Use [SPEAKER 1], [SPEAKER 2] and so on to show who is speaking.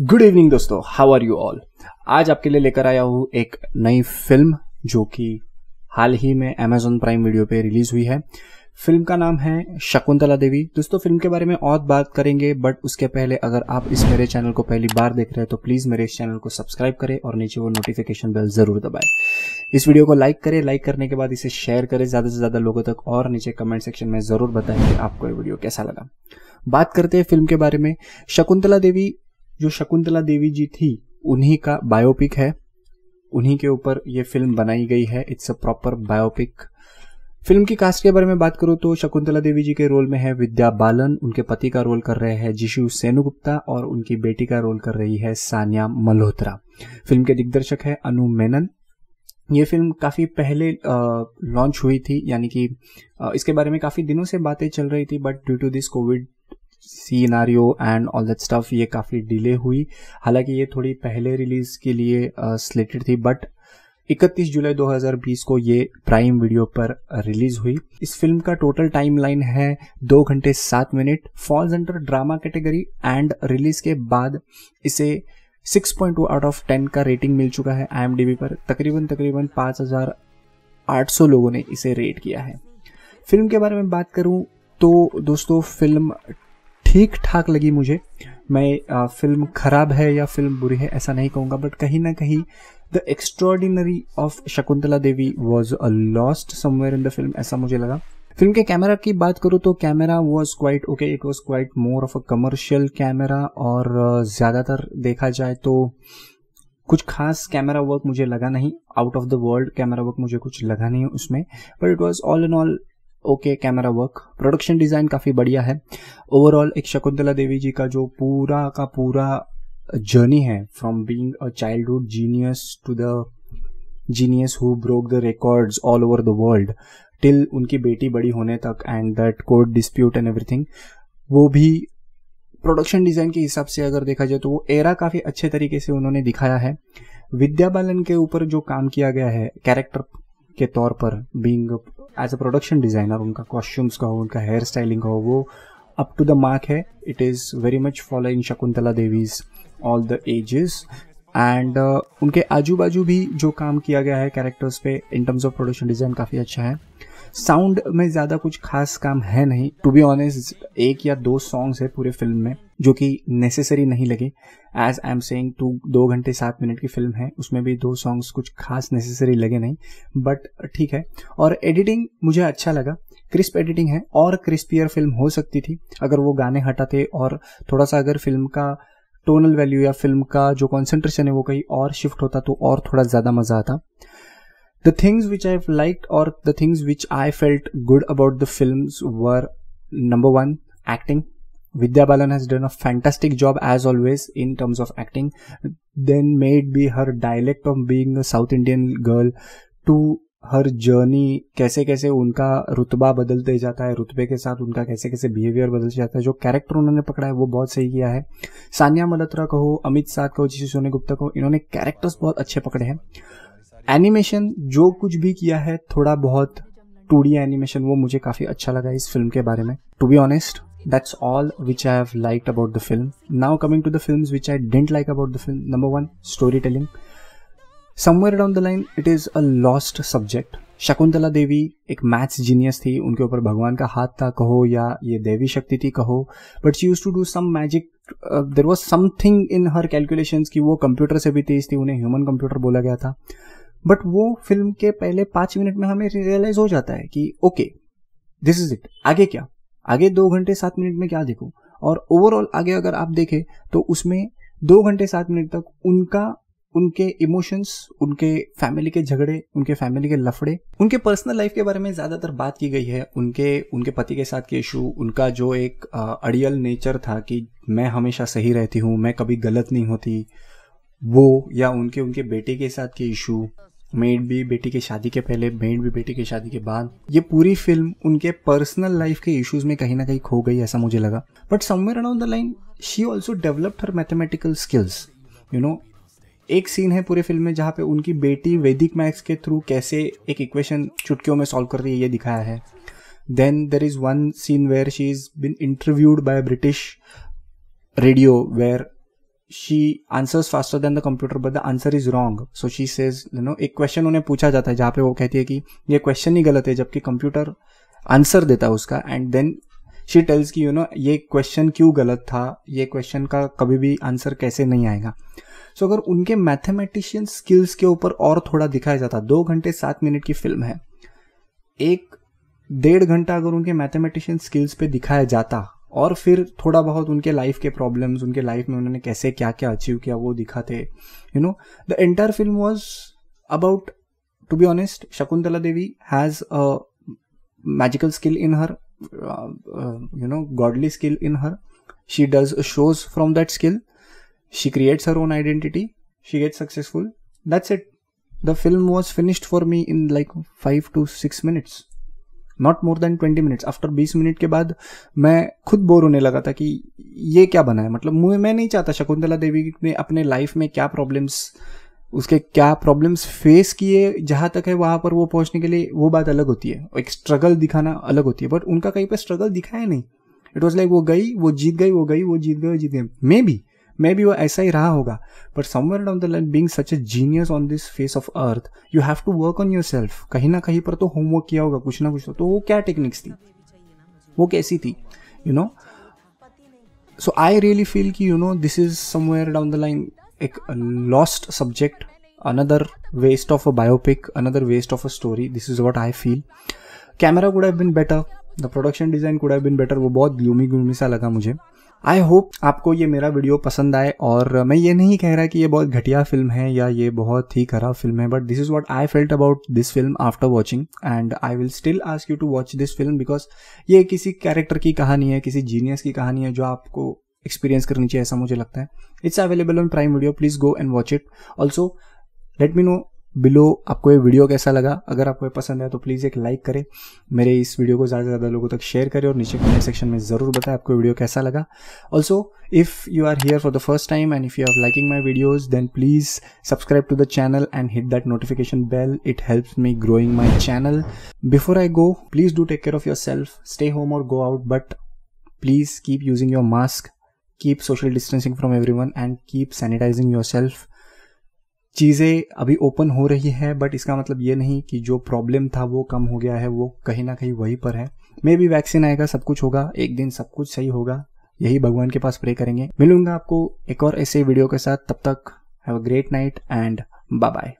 [SPEAKER 1] Good evening दोस्तों how are you all आज आपके लिए लेकर आया हूं एक नई फिल्म जो कि हाल ही में अमेजोन प्राइम वीडियो पे रिलीज हुई है फिल्म का नाम है शकुंतला देवी दोस्तों फिल्म के बारे में और बात करेंगे बट उसके पहले अगर आप इस मेरे चैनल को पहली बार देख रहे हैं तो प्लीज़ मेरे इस चैनल को सब्सक्राइब करें और नीचे वो नोटिफिकेशन बेल ज़रूर दबाएं इस वीडियो को लाइक करें लाइक करने के बाद इसे शेयर करें ज़्यादा से ज़्यादा लोगों तक और नीचे कमेंट सेक्शन में ज़रूर बताएं कि आपको ये वीडियो कैसा लगा बात करते हैं फिल्म के बारे में शकुंतला देवी जो शकुंतला देवी जी थी उन्हीं का बायोपिक है उन्हीं के ऊपर ये फिल्म बनाई गई है it's a proper biopic film की कास्ट के बारे में बात करूँ तो शकुंतला देवी जी के रोल में है विद्या बालन उनके पति का रोल कर रहे हैं जिशु सेनुगुप्ता और उनकी बेटी का रोल कर रही है सानिया मल्होत्रा फिल्म के दिग्दर्शक है अनु मेनन ये फिल्म काफ़ी पहले लॉन्च हुई थी यानी कि इसके बारे में काफ़ी दिनों से बातें चल रही थी but due to this covid scenario and all that stuff ये काफ़ी डिले हुई हालांकि ये थोड़ी पहले रिलीज़ के लिए सिलेटेड uh, थी बट 31 जुलाई 2020 को ये प्राइम वीडियो पर रिलीज हुई इस फिल्म का टोटल टाइमलाइन है दो घंटे सात minute falls under drama category and release के बाद इसे 6.2 आउट ऑफ 10 का रेटिंग मिल चुका है आई पर तकरीबन तकरीबन 5,800 लोगों ने इसे रेट किया है फिल्म के बारे में बात करूं तो दोस्तों फिल्म ठीक ठाक लगी मुझे मैं आ, फिल्म खराब है या फिल्म बुरी है ऐसा नहीं कहूँगा बट कहीं ना कहीं the extraordinary of Shakuntala Devi was a lost somewhere in the film ऐसा मुझे लगा फिल्म के कैमरा की बात करूँ तो camera was quite okay it was quite more of a commercial camera और ज़्यादातर देखा जाए तो कुछ खास कैमरा वर्क मुझे लगा नहीं out of the world camera work मुझे कुछ लगा नहीं उसमें but it was all in all okay camera work production design काफ़ी बढ़िया है ओवरऑल एक शकुंतला देवी जी का जो पूरा का पूरा जर्नी है from being a childhood genius to the genius who broke the records all over the world till उनकी बेटी बड़ी होने तक and that court dispute and everything वो भी प्रोडक्शन डिज़ाइन के हिसाब से अगर देखा जाए तो वो एरा काफ़ी अच्छे तरीके से उन्होंने दिखाया है विद्या बालन के ऊपर जो काम किया गया है कैरेक्टर के तौर पर being as a production designer उनका कॉस्ट्यूम्स का हो उनका हेयर स्टाइलिंग हो वो अप टू द मार्क है it is very much following Shakuntala Devi's all the ages and उनके आजू बाजू भी जो काम किया गया है कैरेक्टर्स पे in terms of production design काफ़ी अच्छा है साउंड में ज़्यादा कुछ खास काम है नहीं टू बी ऑनेस्ट एक या दो सॉन्ग्स है पूरे फिल्म में जो कि नेसेसरी नहीं लगे as I am saying to दो घंटे सात मिनट की फिल्म है उसमें भी दो सॉन्ग्स कुछ खास नेसेसरी लगे नहीं बट ठीक है और एडिटिंग मुझे अच्छा लगा क्रिस्प एडिटिंग है और क्रिस्पियर फिल्म हो सकती थी अगर वो गाने हटाते और थोड़ा सा अगर फिल्म का टोनल वैल्यू या फिल्म का जो कॉन्सेंट्रेशन है वो कहीं और शिफ्ट होता तो और थोड़ा ज़्यादा मज़ा आता the things which I like और the things which I felt good about the film were number one acting Vidya Balan has done a fantastic job as always in terms of acting. Then be her dialect of being a South Indian girl to her journey कैसे कैसे उनका रुतबा बदलते जाता है रुतबे के साथ उनका कैसे कैसे बिहेवियर बदलते जाता है जो कैरेक्टर उन्होंने पकड़ा है वो बहुत सही किया है सानिया मल्होत्रा को हो अमित साध को जिसे सोने गुप्ता को इन्होंने कैरेक्टर्स बहुत अच्छे पकड़े हैं एनिमेशन जो कुछ भी किया है थोड़ा बहुत टू एनिमेशन वो मुझे काफ़ी अच्छा लगा इस फिल्म के बारे में to be honest that's all which i have liked about the film now coming to the films which i didn't like about the film number one storytelling somewhere down the line it is a lost subject Shakuntala Devi एक maths genius थी उनके ऊपर भगवान का हाथ था कहो या ये देवी शक्ति थी कहो but she used to do some magic there was something in her calculation की वो कंप्यूटर से भी तेज थी उन्हें ह्यूमन कंप्यूटर बोला गया था बट वो फिल्म के पहले पाँच मिनट में हमें रियलाइज हो जाता है कि ओके दिस इज इट आगे क्या आगे दो घंटे सात मिनट में क्या देखो और ओवरऑल आगे अगर आप देखें तो उसमें दो घंटे सात मिनट तक उनका उनके इमोशंस उनके फैमिली के झगड़े उनके फैमिली के लफड़े उनके पर्सनल लाइफ के बारे में ज़्यादातर बात की गई है उनके उनके पति के साथ के इशू उनका जो एक अड़ियल नेचर था कि मैं हमेशा सही रहती हूँ मैं कभी गलत नहीं होती वो या उनके उनके बेटे के साथ के इशू मेड भी बेटी की शादी के पहले मेड भी बेटी की शादी के बाद ये पूरी फिल्म उनके पर्सनल लाइफ के इश्यूज में कहीं ना कहीं खो गई ऐसा मुझे लगा but somewhere around the line she also developed her mathematical skills you know एक सीन है पूरे फिल्म में जहाँ पे उनकी बेटी वैदिक मैथ्स के थ्रू कैसे एक इक्वेशन चुटकियों में सॉल्व कर रही है ये दिखाया है then there is one scene where she is been interviewed by British radio where she answers faster than the computer but the answer is wrong so she says you know एक question उन्हें पूछा जाता है जहाँ पे वो कहती है कि ये question ही गलत है जबकि computer आंसर देता है उसका एंड देन शी टेल्स कि यू नो ये क्वेश्चन क्यों गलत था ये क्वेश्चन का कभी भी आंसर कैसे नहीं आएगा सो so, अगर उनके मैथमेटिशियन स्किल्स के ऊपर और थोड़ा दिखाया जाता दो घंटे सात मिनट की फिल्म है एक डेढ़ घंटा अगर उनके मैथमेटिशियन स्किल्स पे दिखाया जाता और फिर थोड़ा बहुत उनके लाइफ के प्रॉब्लम्स उनके लाइफ में उन्होंने कैसे क्या क्या अचीव किया वो दिखा थे you know the entire film was about to be honest Shakuntala Devi has a magical skill in her you know godly skill in her she does shows from that skill she creates her own identity she get successful that's it the film was finished for me in like five to six minutes not more than twenty minutes after बीस minute के बाद मैं खुद bore होने लगा था कि ये क्या बना है मतलब मुझे मैं नहीं चाहता शकुंतला देवी ने अपने लाइफ में क्या प्रॉब्लम्स उसके क्या प्रॉब्लम्स फेस किए जहाँ तक है वहाँ पर वो पहुँचने के लिए वो बात अलग होती है एक स्ट्रगल दिखाना अलग होती है बट उनका कहीं पर स्ट्रगल दिखाया नहीं इट वॉज लाइक वो गई वो जीत गई वो गई वो जीत गई वो जीत गई मे बी मे बी वो ऐसा ही रहा होगा but somewhere down the line being such a genius on this face of earth you have to work on yourself कहीं ना कहीं पर तो होमवर्क किया होगा कुछ ना कुछ तो, तो वो क्या टेक्निक्स थी वो कैसी थी you know so I really feel कि you know this is somewhere down the line एक lost subject another waste of a biopic another waste of a story this is what I feel camera could have been better the production design could have been better वो बहुत gloomy gloomy सा लगा मुझे I hope आपको ये मेरा video पसंद आए और मैं ये नहीं कह रहा कि ये बहुत घटिया फिल्म है या ये बहुत ही खराब फिल्म है but this is what I felt about this film after watching and I will still ask you to watch this film because ये किसी कैरेक्टर की कहानी है किसी जीनियस की कहानी है जो आपको एक्सपीरियंस करनी चाहिए ऐसा मुझे लगता है it's available on prime video please go and watch it also let me know below आपको ये वीडियो कैसा लगा अगर आपको ये पसंद है तो प्लीज़ एक लाइक करें मेरे इस वीडियो को ज़्यादा से ज़्यादा लोगों तक शेयर करें और नीचे कमेंट सेक्शन में ज़रूर बताएं आपको वीडियो कैसा लगा also if you are here for the first time and if you are liking my videos then please subscribe to the channel and hit that notification bell it helps me growing my channel before I go please do take care of yourself stay home और go out but please keep using your mask keep distancing from everyone and keep sanitizing yourself चीज़ें अभी open हो रही हैं but इसका मतलब ये नहीं कि जो प्रॉब्लम था वो कम हो गया है वो कहीं ना कहीं वहीं पर है मे भी वैक्सीन आएगा सब कुछ होगा एक दिन सब कुछ सही होगा यही भगवान के पास प्रे करेंगे मिलूंगा आपको एक और ऐसे वीडियो के साथ तब तक have a great night and bye bye